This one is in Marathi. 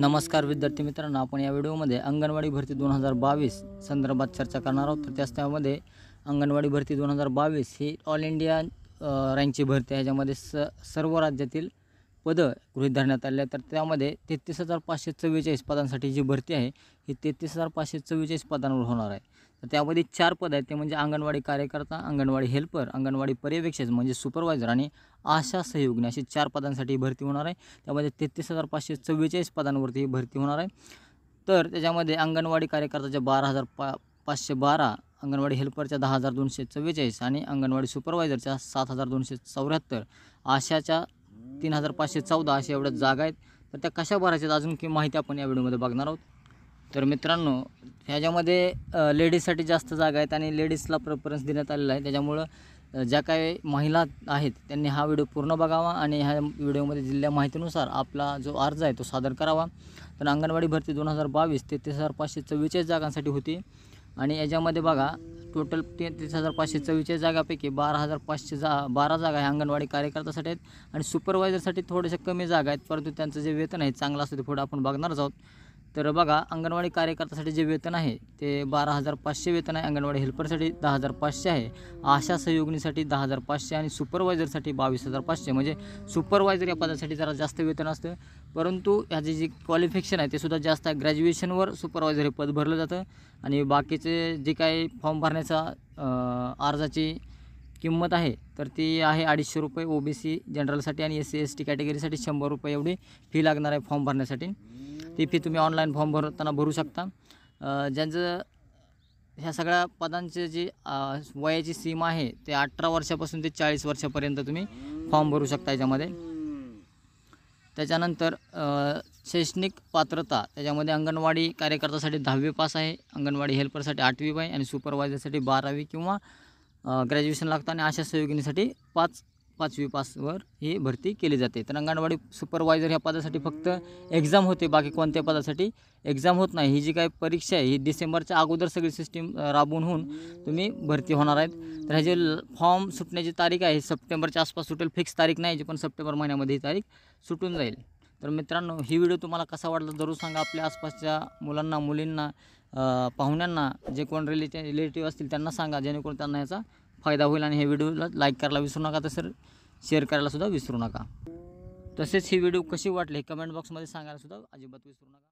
नमस्कार विद्यार्थी मित्रांनो आपण या व्हिडिओमध्ये अंगणवाडी भरती दोन हजार बावीस संदर्भात चर्चा करणार आहोत तर त्याच त्यामध्ये अंगणवाडी भरती दोन हजार बावीस ही ऑल इंडिया रँकची भरती आहे ज्यामध्ये स सर्व राज्यातील पदं गृहित धरण्यात आले तर त्यामध्ये तेहतीस हजार पाचशे चव्वेचाळीस पदांसाठी जी भरती आहे ही तेहतीस हजार पाचशे चव्वेचाळीस पदांवर होणार आहे तर त्यामध्ये चार पद आहेत ते म्हणजे अंगणवाडी कार्यकर्ता अंगणवाडी हेल्पर अंगणवाडी पर्यवेक्षक म्हणजे सुपरवायझर आणि आशा सहयोगी अशी चार पदांसाठी भरती होणार आहे त्यामध्ये तेहतीस हजार पाचशे चव्वेचाळीस पदांवरती भरती होणार आहे तर त्याच्यामध्ये अंगणवाडी कार्यकर्त्याच्या बारा हजार पा पाचशे बारा अंगणवाडी हेल्परच्या दहा हजार दोनशे चव्वेचाळीस आणि अंगणवाडी सुपरवायझरच्या सात हजार दोनशे चौऱ्याहत्तर आशाच्या तीन हजार पाचशे चौदा अशा एवढ्या जागा आहेत तर त्या कशा भरायच्या अजून की माहिती आपण या व्हिडिओमध्ये बघणार आहोत तर मित्रांनो ह्याच्यामध्ये लेडीजसाठी जास्त जागा आहेत आणि लेडीजला प्रेफरन्स देण्यात आलेला आहे त्याच्यामुळं ज्या काही महिला आहेत त्यांनी हा व्हिडिओ पूर्ण बघावा आणि ह्या व्हिडिओमध्ये दिलेल्या माहितीनुसार आपला जो अर्ज आहे तो सादर करावा तर अंगणवाडी भरती दोन हजार बावीस तेहतीस हजार पाचशे चव्वेचाळीस जागांसाठी होती आणि याच्यामध्ये बघा टोटल तेहतीस हजार पाचशे चव्वेचाळीस जागापैकी बारा हजार पाचशे जा बारा जागा ह्या अंगणवाडी कार्यकर्त्यासाठी आहेत आणि सुपरवायझरसाठी थोडेसे कमी जागा आहेत परंतु त्यांचं जे वेतन आहे चांगलं असतं ते पुढे आपण बघणारच आहोत तर बघा अंगणवाडी कार्यकर्त्यासाठी जे वेतन आहे ते बारा हजार पाचशे वेतन आहे अंगणवाडी हेल्परसाठी दहा हजार पाचशे आहे आशा सहयोगिनीसाठी दहा हजार पाचशे आणि सुपरवायझरसाठी बावीस हजार पाचशे म्हणजे सुपरवायझर या पदासाठी जरा जास्त वेतन असतं परंतु ह्याचे जे क्वालिफिकेशन आहे ते सुद्धा जास्त आहे ग्रॅज्युएशनवर सुपरवायझर हे पद भरलं जातं आणि बाकीचे जे काही फॉर्म भरण्याचा अर्जाची किंमत आहे तर ती आहे अडीचशे रुपये ओ बी सी जनरलसाठी आणि एस सी एस टी कॅटेगरीसाठी शंभर रुपये एवढी फी लागणार आहे फॉर्म भरण्यासाठी ती फी तुम्ही ऑनलाईन फॉर्म भरताना भरू शकता ज्यांचं ह्या सगळ्या पदांचे जी वयाची सीमा आहे ते अठरा वर्षापासून ते चाळीस वर्षापर्यंत तुम्ही फॉर्म भरू शकता याच्यामध्ये त्याच्यानंतर शैक्षणिक पात्रता त्याच्यामध्ये अंगणवाडी कार्यकर्त्यासाठी दहावी पास आहे अंगणवाडी हेल्परसाठी आठवी आहे आणि सुपरवायझरसाठी बारावी किंवा ग्रॅज्युएशन लागतं आणि आशा सहयोगिनीसाठी पाच पाचवी पासवर ही भरती केली जाते तर अंगणवाडी सुपरवायझर ह्या पदासाठी फक्त एक्झाम होते बाकी कोणत्या पदासाठी एक्झाम होत नाही ही जी काही परीक्षा आहे ही डिसेंबरच्या अगोदर सगळी सिस्टीम राबवून होऊन तुम्ही भरती होणार आहेत तर जे फॉर्म सुटण्याची तारीख आहे सप्टेंबरच्या आसपास सुटेल फिक्स तारीख नाही जी पण सप्टेंबर महिन्यामध्ये ही तारीख सुटून जाईल तर मित्रांनो ही व्हिडिओ तुम्हाला कसा वाटला जरूर सांगा आपल्या आसपासच्या मुलांना मुलींना पाहुण्यांना जे कोण रिलेटिव्ह रिलेटिव्ह असतील त्यांना सांगा जेणेकरून त्यांना याचा फायदा होईल आणि हे व्हिडिओला लाईक करायला विसरू नका तसं शेअर करायलासुद्धा विसरू नका तसेच ही व्हिडिओ कशी वाटली कमेंट बॉक्समध्ये सांगायलासुद्धा अजिबात विसरू नका